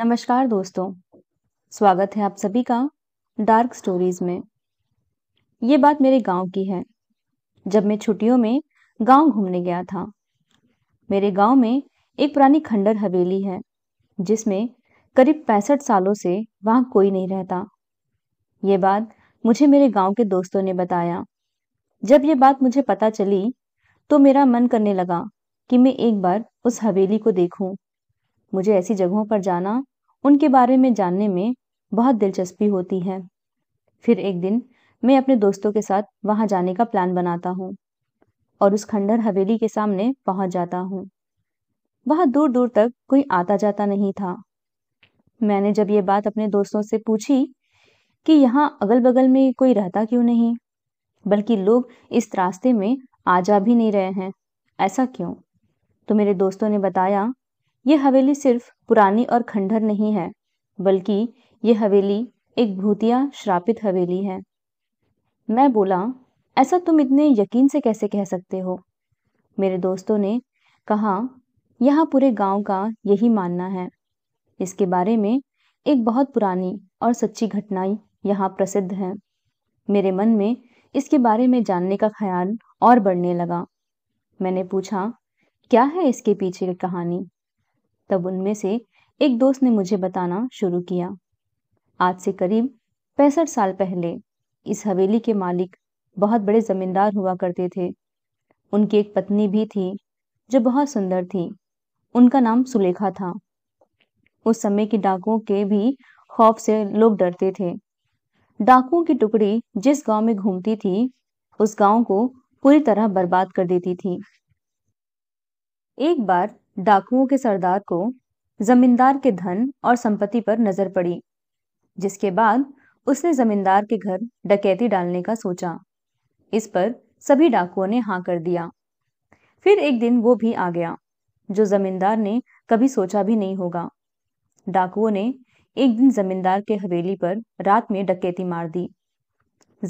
नमस्कार दोस्तों स्वागत है आप सभी का डार्क स्टोरीज में ये बात मेरे गांव की है जब मैं छुट्टियों में गांव घूमने गया था मेरे गांव में एक पुरानी खंडर हवेली है जिसमें करीब पैंसठ सालों से वहां कोई नहीं रहता ये बात मुझे मेरे गांव के दोस्तों ने बताया जब ये बात मुझे पता चली तो मेरा मन करने लगा कि मैं एक बार उस हवेली को देखूं मुझे ऐसी जगहों पर जाना उनके बारे में जानने में बहुत दिलचस्पी होती है फिर एक दिन मैं अपने दोस्तों के साथ वहां जाने का प्लान बनाता हूँ और उस खंडर हवेली के सामने पहुंच जाता हूँ वहां दूर दूर तक कोई आता जाता नहीं था मैंने जब ये बात अपने दोस्तों से पूछी कि यहाँ अगल बगल में कोई रहता क्यों नहीं बल्कि लोग इस रास्ते में आ जा भी नहीं रहे हैं ऐसा क्यों तो मेरे दोस्तों ने बताया ये हवेली सिर्फ पुरानी और खंडहर नहीं है बल्कि ये हवेली एक भूतिया श्रापित हवेली है मैं बोला ऐसा तुम इतने यकीन से कैसे कह सकते हो मेरे दोस्तों ने कहा यहाँ पूरे गांव का यही मानना है इसके बारे में एक बहुत पुरानी और सच्ची घटनाएं यहाँ प्रसिद्ध है मेरे मन में इसके बारे में जानने का ख्याल और बढ़ने लगा मैंने पूछा क्या है इसके पीछे की कहानी तब उनमें से एक दोस्त ने मुझे बताना शुरू किया आज से करीब पैंसठ साल पहले इस हवेली के मालिक बहुत बड़े जमींदार हुआ करते थे उनकी एक पत्नी भी थी जो बहुत सुंदर थी उनका नाम सुलेखा था उस समय के डाकुओं के भी खौफ से लोग डरते थे डाकुओं की टुकड़ी जिस गांव में घूमती थी उस गांव को पूरी तरह बर्बाद कर देती थी एक बार डाकुओं के सरदार को जमींदार के धन और संपत्ति पर नजर पड़ी जिसके बाद उसने जमींदार के घर डकैती डालने का सोचा इस पर सभी डाकुओं ने हाँ कर दिया फिर एक दिन वो भी आ गया जो जमींदार ने कभी सोचा भी नहीं होगा डाकुओं ने एक दिन जमींदार के हवेली पर रात में डकैती मार दी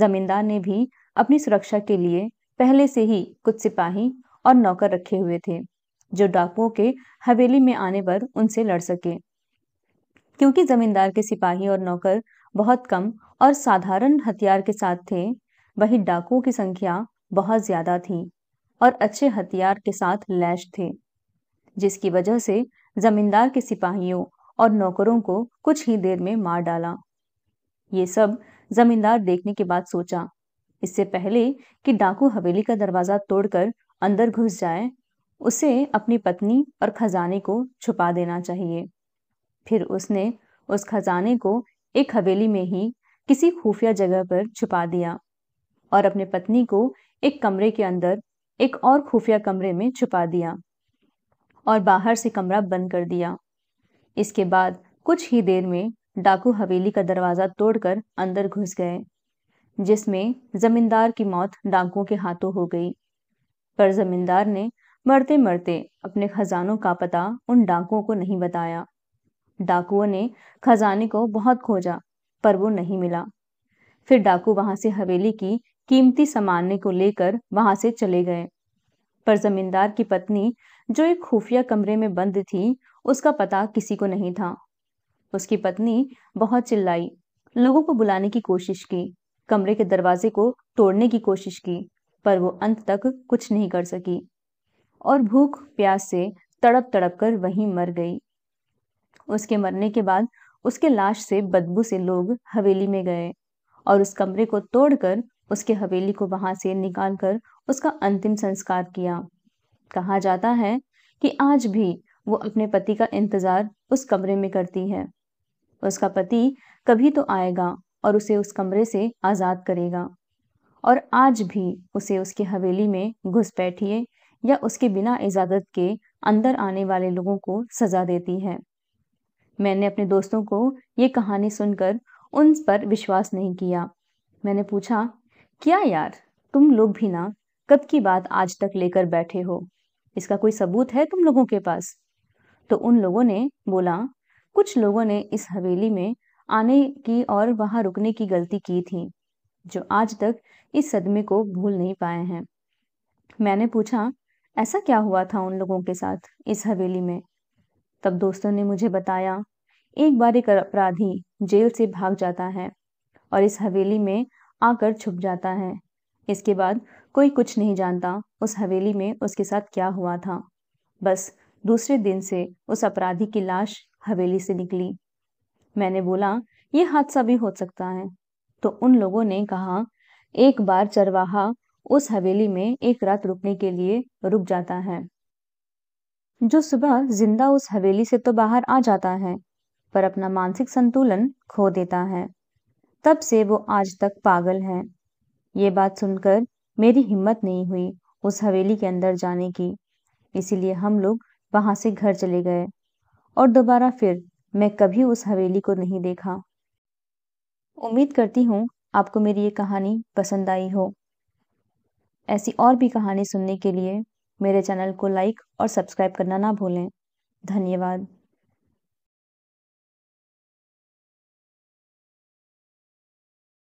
जमींदार ने भी अपनी सुरक्षा के लिए पहले से ही कुछ सिपाही और नौकर रखे हुए थे जो डाकुओं के हवेली में आने पर उनसे लड़ सके क्योंकि जमींदार के सिपाही और नौकर बहुत कम और साधारण हथियार के साथ थे वही डाकुओं की संख्या बहुत ज्यादा थी और अच्छे हथियार के साथ लैश थे जिसकी वजह से जमींदार के सिपाहियों और नौकरों को कुछ ही देर में मार डाला ये सब जमींदार देखने के बाद सोचा इससे पहले कि डाकू हवेली का दरवाजा तोड़कर अंदर घुस जाए उसे अपनी पत्नी और खजाने को छुपा देना चाहिए फिर उसने उस खजाने को एक हवेली में ही किसी खुफिया जगह पर छुपा दिया और अपने पत्नी को एक कमरे के अंदर एक और खुफिया कमरे में छुपा दिया और बाहर से कमरा बंद कर दिया इसके बाद कुछ ही देर में डाकू हवेली का दरवाज़ा तोड़कर अंदर घुस गए जिसमें जमींदार की मौत डाकुओं के हाथों हो गई पर जमींदार ने मरते मरते अपने खजानों का पता उन डाकुओं को नहीं बताया डाकुओं ने खजाने को बहुत खोजा पर वो नहीं मिला फिर डाकू वहां से हवेली की कीमती सामान्य को लेकर वहां से चले गए पर जमींदार की पत्नी जो एक खुफिया कमरे में बंद थी उसका पता किसी को नहीं था उसकी पत्नी बहुत चिल्लाई लोगों को बुलाने की कोशिश की कमरे के दरवाजे को तोड़ने की कोशिश की पर वो अंत तक कुछ नहीं कर सकी और भूख प्यास से तड़प तड़प कर वहीं मर गई उसके मरने के बाद उसके लाश से बदबू से लोग हवेली में गए और उस कमरे को तोड़कर उसके हवेली को वहां से निकालकर उसका अंतिम संस्कार किया कहा जाता है कि आज भी वो अपने पति का इंतजार उस कमरे में करती है उसका पति कभी तो आएगा और उसे उस कमरे से आज़ाद करेगा और आज भी उसे उसकी हवेली में घुसपैठिए या उसके बिना इजाज़त के अंदर आने वाले लोगों को सज़ा देती है मैंने अपने दोस्तों को ये कहानी सुनकर उन पर विश्वास नहीं किया मैंने पूछा क्या यार तुम लोग भी ना कब की बात आज तक लेकर बैठे हो इसका कोई सबूत है तुम लोगों के पास तो उन लोगों ने बोला कुछ लोगों ने इस हवेली में आने की और वहां रुकने की गलती की थी जो आज तक इस सदमे को भूल नहीं पाए हैं मैंने पूछा ऐसा क्या हुआ था उन लोगों के साथ इस हवेली में तब दोस्तों ने मुझे बताया एक बार एक अपराधी जेल से भाग जाता है और इस हवेली में आकर छुप जाता है इसके बाद कोई कुछ नहीं जानता उस हवेली में उसके साथ क्या हुआ था बस दूसरे दिन से उस अपराधी की लाश हवेली से निकली मैंने बोला ये हादसा भी हो सकता है तो उन लोगों ने कहा एक बार चरवाहा उस हवेली में एक रात रुकने के लिए रुक जाता है जो सुबह जिंदा उस हवेली से तो बाहर आ जाता है पर अपना मानसिक संतुलन खो देता है तब से वो आज तक पागल है ये बात सुनकर मेरी हिम्मत नहीं हुई उस हवेली के अंदर जाने की इसीलिए हम लोग वहां से घर चले गए और दोबारा फिर मैं कभी उस हवेली को नहीं देखा उम्मीद करती हूँ आपको मेरी ये कहानी पसंद आई हो ऐसी और भी कहानी सुनने के लिए मेरे चैनल को लाइक और सब्सक्राइब करना ना भूलें धन्यवाद